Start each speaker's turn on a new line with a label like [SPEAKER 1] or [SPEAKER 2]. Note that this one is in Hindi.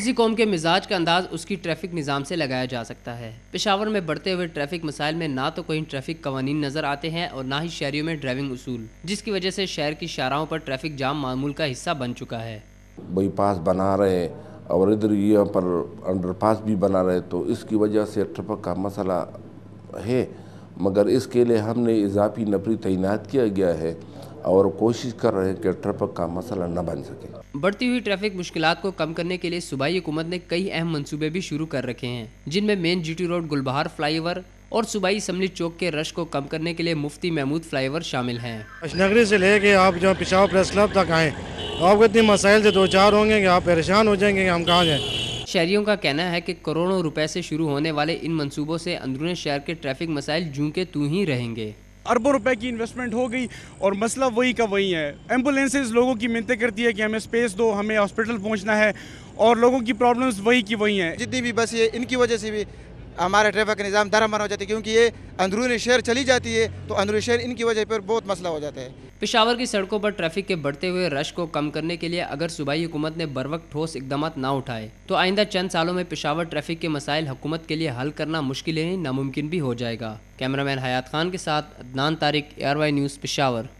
[SPEAKER 1] किसी कौम के मिजाज का अंदाज उसकी ट्रैफिक निज़ाम से लगाया जा सकता है पेशावर में बढ़ते हुए ट्रैफिक मसाइल में ना तो कोई ट्रैफिक कवानीन नज़र आते हैं और ना ही शहरों में ड्राइविंग उसूल जिसकी वजह से शहर की शाराओं पर ट्रैफिक जाम मामूल का हिस्सा बन चुका है
[SPEAKER 2] बाईपास बना रहे और इधर यहाँ पर पास भी बना रहे तो इसकी वजह से ट्रैफिक का मसला है मगर इसके लिए हमने इजाफी नफरी तैनात किया गया है और कोशिश कर रहे हैं कि ट्रैफिक का मसला न बन सके
[SPEAKER 1] बढ़ती हुई ट्रैफिक मुश्किल को कम करने के लिए सूबाई हुकूमत ने कई अहम मंसूबे भी शुरू कर रखे हैं जिनमें main GT road Gulbahar flyover और सूबाई समली चौक के रश को कम करने के लिए मुफ्ती महमूद फ्लाईओवर शामिल हैं
[SPEAKER 3] अशनगरी से लेके आप जो पिशाव प्रेस क्लब तक तो आपको इतने मसाइल से दो चार होंगे कि आप परेशान हो जाएंगे कि हम कहाँ जाए
[SPEAKER 1] शहरियों का कहना है कि करोड़ों रुपए से शुरू होने वाले इन मंसूबों से अंदरूनी शहर के ट्रैफिक मसाइल जूं के तू ही रहेंगे
[SPEAKER 3] अरबों रुपए की इन्वेस्टमेंट हो गई और मसला वही का वही है एम्बुलेंसेज लोगों की मिनतें करती है कि हमें स्पेस दो हमें हॉस्पिटल पहुंचना है और लोगों की प्रॉब्लम्स वही की वही हैं जितनी भी बस ये इनकी वजह से भी हमारा ट्रैफिक निज़ाम दरअमर हो जाती है क्योंकि ये अंदरूनी शहर चली जाती है तो अंदरूनी शहर इनकी वजह पर बहुत मसला हो जाता है
[SPEAKER 1] पिशावर की सड़कों पर ट्रैफिक के बढ़ते हुए रश को कम करने के लिए अगर सूबाई हुकूमत ने बर वक्त ठोस इकदाम ना उठाए तो आइंदा चंद सालों में पेशावर ट्रैफिक के मसाइल हुकूमत के लिए हल करना मुश्किल ही नामुमकिन भी हो जाएगा कैमरामैन हयात खान के साथ अदनान तारिक ए न्यूज़ पेशावर